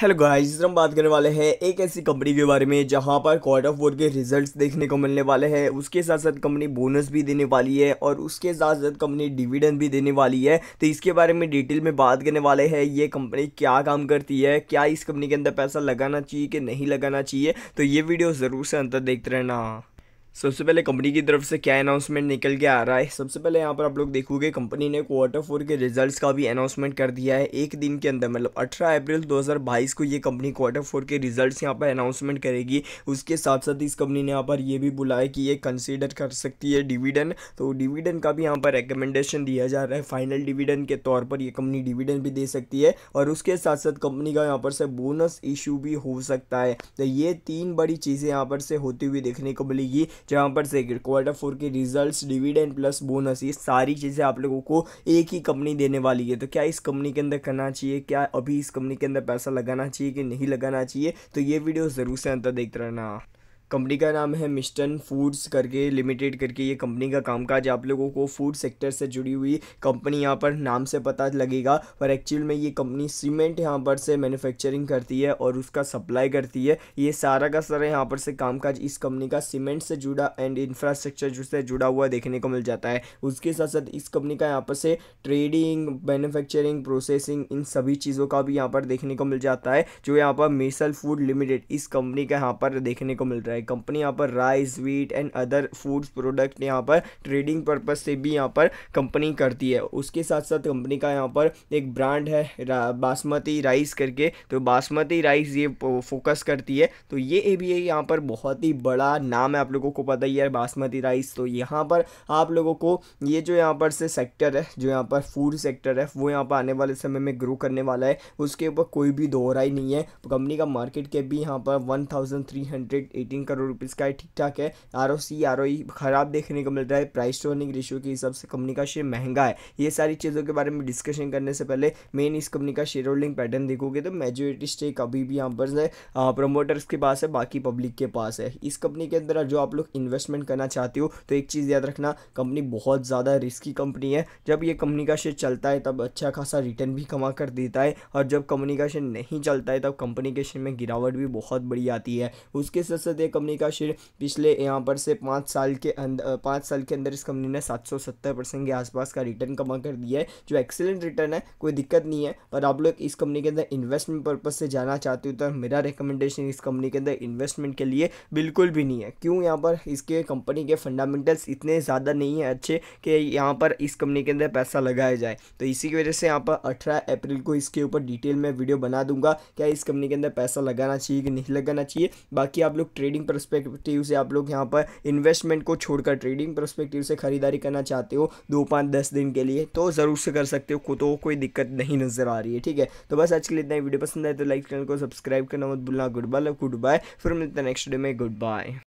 hello guys हम बात करने वाले हैं एक ऐसी कंपनी के बारे में जहां पर क्वार्टर ऑफ फोर के रिजल्ट्स देखने को मिलने वाले हैं उसके साथ साथ कंपनी बोनस भी देने वाली है और उसके साथ साथ कंपनी डिविडेंड भी देने वाली है तो इसके बारे में डिटेल में बात करने वाले हैं ये कंपनी क्या काम करती है क्या इस कंपनी के अंदर पैसा लगाना चाहिए कि नहीं लगाना चाहिए तो ये वीडियो ज़रूर से अंतर देखते रहना सबसे पहले कंपनी की तरफ से क्या अनाउंसमेंट निकल के आ रहा है सबसे पहले यहाँ पर आप लोग देखोगे कंपनी ने क्वार्टर फोर के रिजल्ट्स का भी अनाउंसमेंट कर दिया है एक दिन के अंदर मतलब 18 अप्रैल 2022 को ये कंपनी क्वार्टर फोर के रिजल्ट्स यहाँ पर अनाउंसमेंट करेगी उसके साथ साथ इस कंपनी ने यहाँ पर ये भी बुलाया कि ये कंसिडर कर सकती है डिविडन तो डिविडन का भी यहाँ पर रिकमेंडेशन दिया जा रहा है फाइनल डिविडन के तौर पर ये कंपनी डिविडन भी दे सकती है और उसके साथ साथ कंपनी का यहाँ पर से बोनस इशू भी हो सकता है तो ये तीन बड़ी चीज़ें यहाँ पर से होती हुई देखने को मिलेगी जहाँ पर सेकेंड क्वार्टर फोर के रिजल्ट्स डिविडेंड प्लस बोनस ये सारी चीज़ें आप लोगों को एक ही कंपनी देने वाली है तो क्या इस कंपनी के अंदर करना चाहिए क्या अभी इस कंपनी के अंदर पैसा लगाना चाहिए कि नहीं लगाना चाहिए तो ये वीडियो ज़रूर से अंतर देखते रहना कंपनी का नाम है मिस्टन फूड्स करके लिमिटेड करके ये कंपनी का कामकाज आप लोगों को फूड सेक्टर से जुड़ी हुई कंपनी यहाँ पर नाम से पता लगेगा पर एक्चुअल में ये कंपनी सीमेंट यहाँ पर से मैन्युफैक्चरिंग करती है और उसका सप्लाई करती है ये सारा का सारा यहाँ पर से कामकाज इस कंपनी का सीमेंट से जुड़ा एंड इंफ्रास्ट्रक्चर से जुड़ा हुआ देखने को मिल जाता है उसके साथ साथ इस कंपनी का यहाँ पर से ट्रेडिंग मैन्युफैक्चरिंग प्रोसेसिंग इन सभी चीज़ों का भी यहाँ पर देखने को मिल जाता है जो यहाँ पर मिसल फूड लिमिटेड इस कंपनी का यहाँ पर देखने को मिल रहा है है कंपनी यहाँ पर rice wheat and other foods product यहाँ पर ट्रेडिंग पर्पज़ से भी यहाँ पर कंपनी करती है उसके साथ साथ कंपनी का यहाँ पर एक ब्रांड है रा, बासमती राइस करके तो बासमती राइस ये फोकस करती है तो ये आई यहाँ पर बहुत ही बड़ा नाम है आप लोगों को पता ही है बासमती राइस तो यहाँ पर आप लोगों को ये जो यहाँ पर से सेक्टर है जो यहाँ पर फूड सेक्टर है वो यहाँ पर आने वाले समय में ग्रो करने वाला है उसके ऊपर कोई भी दोहराई नहीं है कंपनी का मार्केट कैप भी यहाँ पर one thousand three hundred eighteen crore rupees का ठीक ठाक है R O C R O E e ख़राब देखने को मिल रहा है प्राइस टू अर्निंग रेशियो के हिसाब से कंपनी का शेयर महंगा है ये सारी चीज़ों के बारे में डिस्कशन करने से पहले मेन इस कंपनी का शेयर होल्डिंग पैटर्न देखोगे तो मेजोरिटी स्टेक अभी भी यहाँ पर है प्रमोटर्स के पास है बाकी पब्लिक के पास है इस कंपनी के अंदर जो आप लोग इन्वेस्टमेंट करना चाहते हो तो एक चीज़ याद रखना कंपनी बहुत ज़्यादा रिस्की कंपनी है जब ये कंपनी का शेयर चलता है तब अच्छा खासा रिटर्न भी कमा कर देता है और जब कंपनी का शेयर नहीं चलता है तब कंपनी के शेयर में गिरावट भी बहुत बड़ी आती है उसके साथ साथ एक कंपनी का शेयर पिछले यहाँ पर से पाँच साल के अंदर पाँच साल के अंदर इस कंपनी ने सात सौ के आसपास का रिटर्न कमा कर दिया है जो एक्सेलेंट रिटर्न है कोई दिक्कत नहीं है पर आप लोग इस कंपनी के अंदर इन्वेस्टमेंट पर्पज़ से जाना चाहते हो तो मेरा रिकमेंडेशन इस कंपनी के अंदर इन्वेस्टमेंट के लिए बिल्कुल भी नहीं है क्यों यहाँ पर इसके कंपनी के फंडामेंटल्स इतने ज़्यादा नहीं है अच्छे कि यहाँ पर इस कंपनी के अंदर पैसा लगाया जाए तो इसी की वजह से यहाँ पर अठारह अप्रैल को इसके ऊपर डिटेल में वीडियो बना दूंगा क्या इस कंपनी के अंदर पैसा लगाना चाहिए कि नहीं लगाना चाहिए बाकी आप लोग ट्रेडिंग परस्पेक्टिव से आप लोग यहाँ पर इन्वेस्टमेंट को छोड़कर ट्रेडिंग परस्पेक्टिव से खरीदारी करना चाहते हो दो पाँच दस दिन के लिए तो ज़रूर से कर सकते हो तो कोई दिक्कत नहीं नज़र आ रही है ठीक है तो बस आज के लिए इतना ही वीडियो पसंद आए तो लाइक चैनल को सब्सक्राइब करना मत भूलना गुड बाय गुड बाय फिर मिलते हैं नेक्स्ट डे में गुड बाय